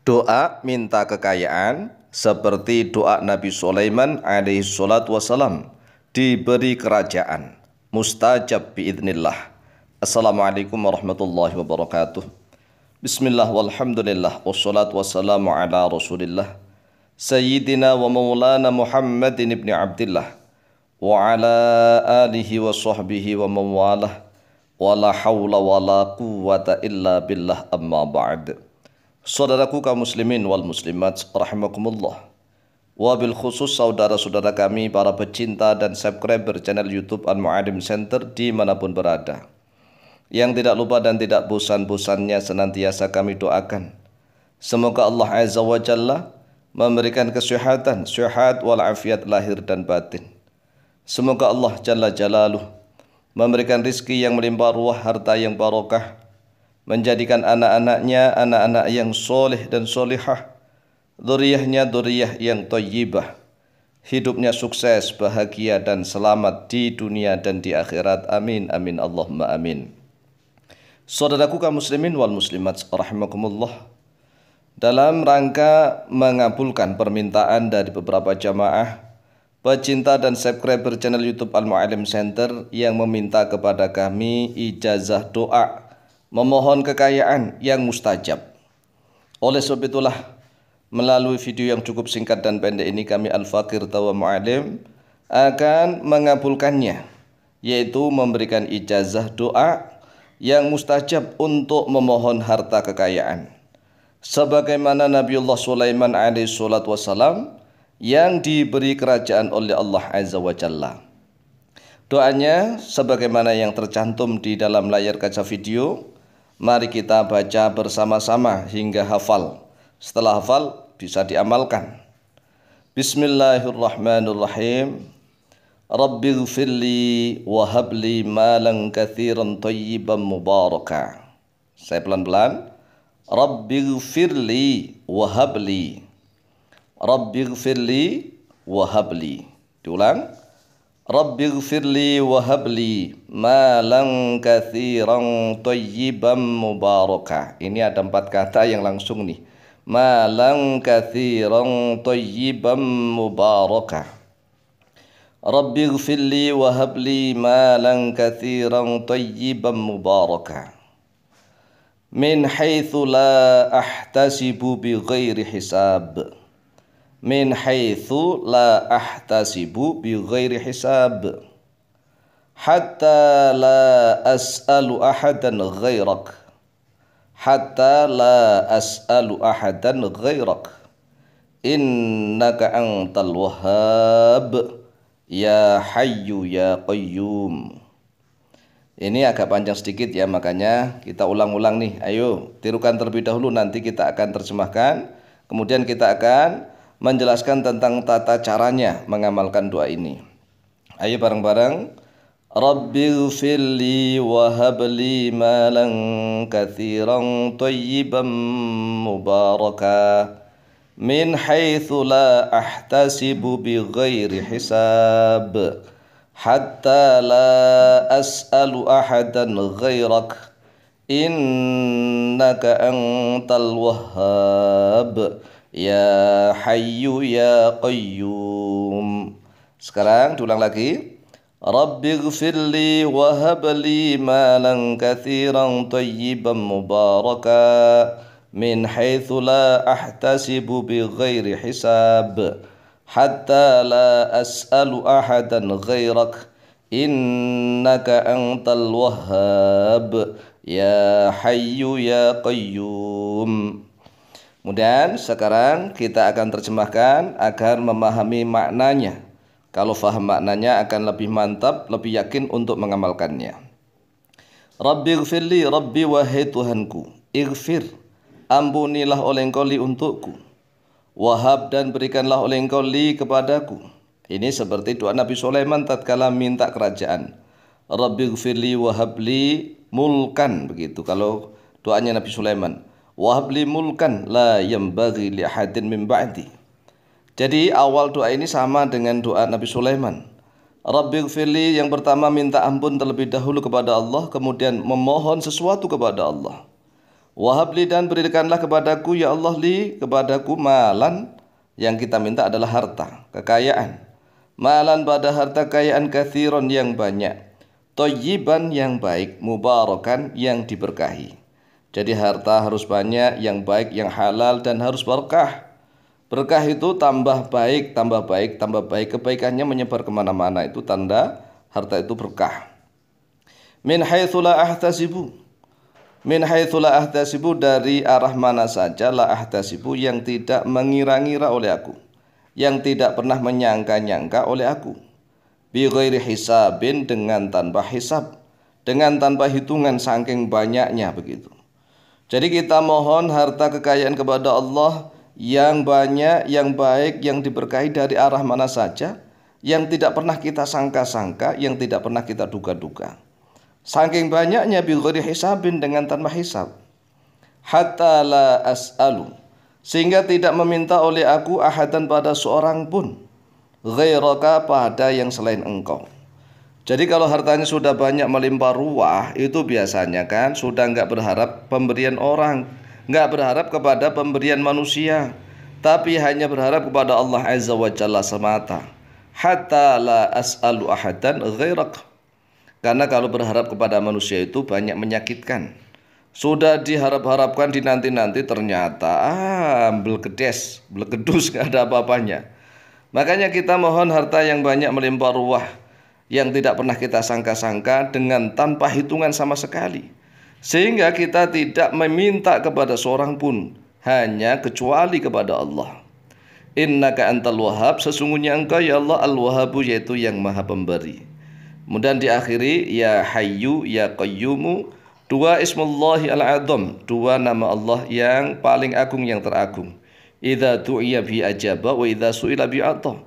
Doa minta kekayaan seperti doa Nabi Sulaiman alaihi salatu wasalam diberi kerajaan mustajab biidznillah Assalamualaikum warahmatullahi wabarakatuh Bismillah walhamdulillah wassalatu wassalamu ala rasulillah Sayyidina wa maulana Muhammadin ibn Abdullah wa ala alihi wa sahbihi wa mawalah wa la hawla wa la quwwata illa billah amma ba'd Saudaraku kaum muslimin wal muslimat rahimakumullah. Wabil khusus saudara-saudara kami para pecinta dan subscriber channel YouTube Al Muadim Center dimanapun berada. Yang tidak lupa dan tidak bosan-bosannya senantiasa kami doakan. Semoga Allah Azza wa Jalla memberikan kesehatan, sehat wal afiat lahir dan batin. Semoga Allah Jalla Jalaluh memberikan rizki yang melimpah ruah, harta yang barokah, menjadikan anak-anaknya anak-anak yang soleh dan solehah, duriyahnya duriyah yang toyibah. Hidupnya sukses, bahagia dan selamat di dunia dan di akhirat. Amin, amin, Allahumma amin. Saudaraku kaum muslimin wal muslimat rahimakumullah. Dalam rangka mengabulkan permintaan dari beberapa jamaah, pecinta dan subscriber channel YouTube Al Mu'alim Center yang meminta kepada kami ijazah doa memohon kekayaan yang mustajab. Oleh sebab itulah melalui video yang cukup singkat dan pendek ini kami Al-Fakir Tawa Mu'alim akan mengabulkannya yaitu memberikan ijazah doa yang mustajab untuk memohon harta kekayaan. Sebagaimana Nabiullah Sulaiman alaihi salat wasalam yang diberi kerajaan oleh Allah Azza wa Jalla. Doanya sebagaimana yang tercantum di dalam layar kaca video Mari kita baca bersama-sama hingga hafal. Setelah hafal bisa diamalkan. Bismillahirrahmanirrahim. Rabbi gfirli wa habli malan kathiran tayyiban mubaraka. Saya pelan-pelan. Rabbi gfirli wa habli. Rabbi gfirli wa habli. Diulang. Rabbi gfirli wa habli malan kathiran tayyiban mubaraka. Ini ada empat kata yang langsung nih. Malan kathiran tayyiban mubaraka. Rabbi gfirli wa habli malan kathiran tayyiban mubaraka. Min haythu la ahtasibu bi hisab min haitsu la ahtasibu bi ghairi hisab hatta la as'alu ahadan ghairak hatta la as'alu ahadan ghairak innaka antal wahhab ya hayyu ya qayyum ini agak panjang sedikit ya makanya kita ulang-ulang nih ayo tirukan terlebih dahulu nanti kita akan terjemahkan kemudian kita akan menjelaskan tentang tata caranya mengamalkan doa ini. Ayo bareng-bareng. Rabbighfirli firli wa habli malan katsiran thayyiban mubaraka min haitsu la ahtasibu bi ghairi hisab hatta la as'alu ahadan ghairak innaka antal wahhab Ya hayu Ya Qayyum. Sekarang diulang lagi. Rabbi gfirli wahabli malan kathiran tayyiban mubaraka min haythu la ahtasibu bi ghairi hisab hatta la as'alu ahadan ghairak innaka antal wahhab ya hayyu ya qayyum Kemudian sekarang kita akan terjemahkan agar memahami maknanya. Kalau faham maknanya akan lebih mantap, lebih yakin untuk mengamalkannya. Rabbi gfirli, Rabbi wahai Tuhanku. igfir, ampunilah oleh engkau li untukku. Wahab dan berikanlah oleh engkau li kepadaku. Ini seperti doa Nabi Sulaiman tatkala minta kerajaan. Rabbi gfirli wahab li mulkan. Begitu kalau doanya Nabi Sulaiman. Wahabli mulkan la yambagi lihadin min ba'di. Jadi awal doa ini sama dengan doa Nabi Sulaiman. Rabbi Fili yang pertama minta ampun terlebih dahulu kepada Allah kemudian memohon sesuatu kepada Allah. Wahabli dan berikanlah kepadaku ya Allah li kepadaku malan yang kita minta adalah harta, kekayaan. Malan pada harta kekayaan kathiron yang banyak. Toyiban yang baik, mubarakan yang diberkahi. Jadi harta harus banyak, yang baik, yang halal dan harus berkah. Berkah itu tambah baik, tambah baik, tambah baik. Kebaikannya menyebar kemana-mana. Itu tanda harta itu berkah. Min haitsu ahtasibu. Min haitsu ahtasibu dari arah mana saja la ahtasibu yang tidak mengira-ngira oleh aku. Yang tidak pernah menyangka-nyangka oleh aku. Bi ghairi hisabin dengan tanpa hisab. Dengan tanpa hitungan saking banyaknya begitu. Jadi kita mohon harta kekayaan kepada Allah yang banyak, yang baik, yang diberkahi dari arah mana saja, yang tidak pernah kita sangka-sangka, yang tidak pernah kita duga-duga. Saking banyaknya bilgori hisabin dengan tanpa hisab. Hatta la as'alu. Sehingga tidak meminta oleh aku ahadan pada seorang pun. Ghairaka pada yang selain engkau. Jadi kalau hartanya sudah banyak melimpah ruah, itu biasanya kan sudah nggak berharap pemberian orang, nggak berharap kepada pemberian manusia, tapi hanya berharap kepada Allah Azza wa Jalla semata. Hatta la as'alu ahadan ghairak. Karena kalau berharap kepada manusia itu banyak menyakitkan. Sudah diharap-harapkan di nanti nanti ternyata ah belgedes, belkedus, nggak ada apa-apanya. Makanya kita mohon harta yang banyak melimpah ruah yang tidak pernah kita sangka-sangka dengan tanpa hitungan sama sekali. Sehingga kita tidak meminta kepada seorang pun, hanya kecuali kepada Allah. Innaka antal wahab, sesungguhnya engkau ya Allah al-wahabu yaitu yang maha pemberi. Kemudian diakhiri, ya hayyu, ya qayyumu, dua ismullahi al-adham, dua nama Allah yang paling agung, yang teragung. Iza tu'iya bi ajaba wa iza su'ila bi atah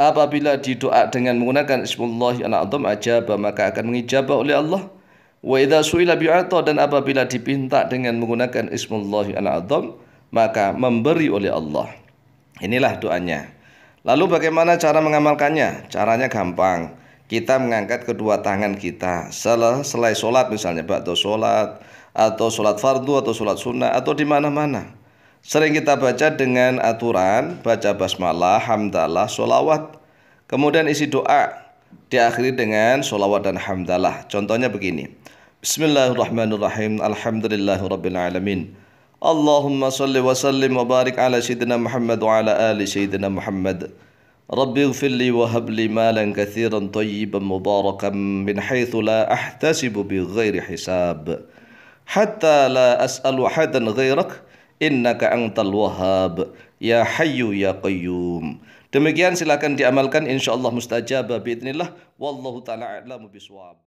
apabila didoa dengan menggunakan Ismullah anak azam ajaba maka akan mengijabah oleh Allah wa idza suila bi'ata dan apabila dipinta dengan menggunakan Ismullah anak azam maka memberi oleh Allah inilah doanya lalu bagaimana cara mengamalkannya caranya gampang kita mengangkat kedua tangan kita selesai sholat misalnya bakto sholat atau sholat fardu atau sholat sunnah atau di mana-mana Sering kita baca dengan aturan, baca basmalah, hamdalah, sholawat. Kemudian isi doa diakhiri dengan sholawat dan hamdalah. Contohnya begini. Bismillahirrahmanirrahim. Alhamdulillahirrabbilalamin. Allahumma salli wa sallim wa barik ala Sayyidina Muhammad wa ala ali Sayyidina Muhammad. Rabbi ighfirli wa habli malan kathiran tayyiban mubarakan min haythu la ahtasibu bi ghairi hisab. Hatta la as'alu hadan ghairak innaka antal wahhab ya hayyu ya qayyum demikian silakan diamalkan insyaallah mustajab biidznillah wallahu taala a'lamu biswab